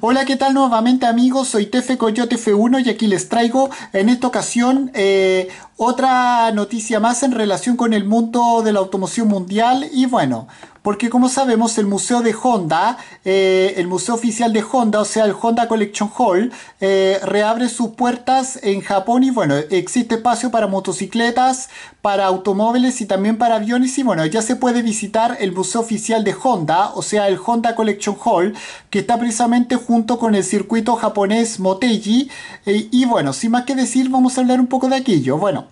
Hola, ¿qué tal nuevamente amigos? Soy Tefe Coyote F1 y aquí les traigo en esta ocasión eh, otra noticia más en relación con el mundo de la automoción mundial y bueno, porque como sabemos el museo de Honda, eh, el museo oficial de Honda, o sea el Honda Collection Hall, eh, reabre sus puertas en Japón y bueno, existe espacio para motocicletas, para automóviles y también para aviones y bueno, ya se puede visitar el museo oficial de Honda, o sea el Honda Collection Hall, que está precisamente junto con el circuito japonés Motegi eh, y bueno, sin más que decir vamos a hablar un poco de aquello. Bueno,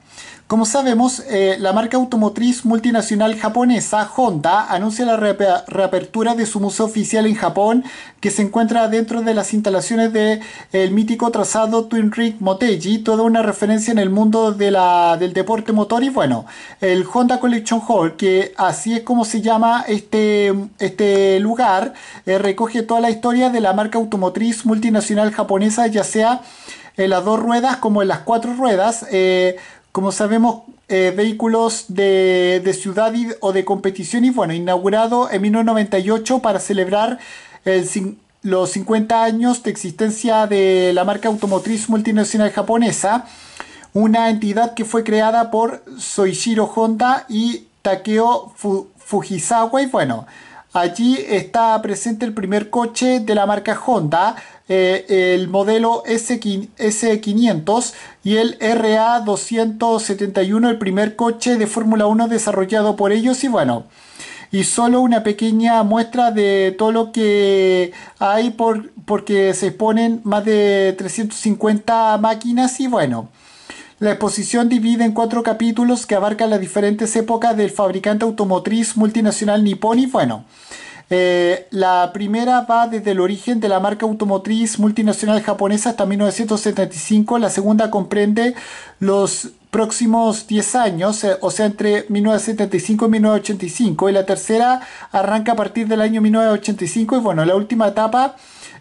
como sabemos, eh, la marca automotriz multinacional japonesa Honda anuncia la reapertura de su museo oficial en Japón, que se encuentra dentro de las instalaciones del mítico trazado Twin Ring Motegi, toda una referencia en el mundo del deporte motor y bueno, el Honda Collection Hall, que así es como se llama este, este lugar, eh, recoge toda la historia de la marca automotriz multinacional japonesa, ya sea en las dos ruedas como en las cuatro ruedas eh, como sabemos, eh, vehículos de, ciudad o de competición. Y bueno, inaugurado en 1998 para celebrar los 50 años de existencia de la marca automotriz multinacional japonesa. Una entidad que fue creada por Soichiro Honda y Takeo Fujisawa. Y bueno, Allí está presente el primer coche de la marca Honda, eh, el modelo S500 y el RA271, el primer coche de Fórmula 1 desarrollado por ellos y bueno. Y solo una pequeña muestra de todo lo que hay porque se exponen más de 350 máquinas y bueno. La exposición divide en cuatro capítulos que abarcan las diferentes épocas del fabricante automotriz multinacional Nippon bueno, eh, la primera va desde el origen de la marca automotriz multinacional japonesa hasta 1975. La segunda comprende los próximos 10 años, eh, o sea, entre 1975 y 1985. Y la tercera arranca a partir del año 1985. Y bueno, la última etapa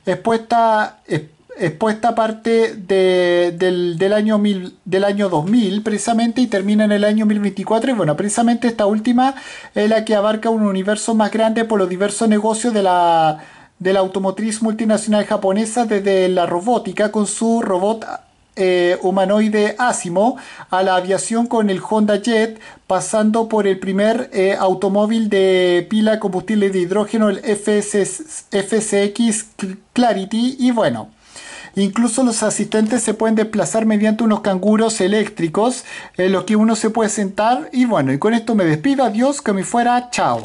expuesta, puesta expuesta parte del, del, año del año 2000 precisamente y termina en el año 2024 y bueno, precisamente esta última es la que abarca un universo más grande por los diversos negocios de la, de la automotriz multinacional japonesa desde la robótica con su robot eh, humanoide Asimo a la aviación con el Honda Jet, pasando por el primer eh, automóvil de pila combustible de hidrógeno, el FS, FSX Clarity, y bueno. Incluso los asistentes se pueden desplazar mediante unos canguros eléctricos en los que uno se puede sentar. Y bueno, y con esto me despido. Adiós, que me fuera. Chao.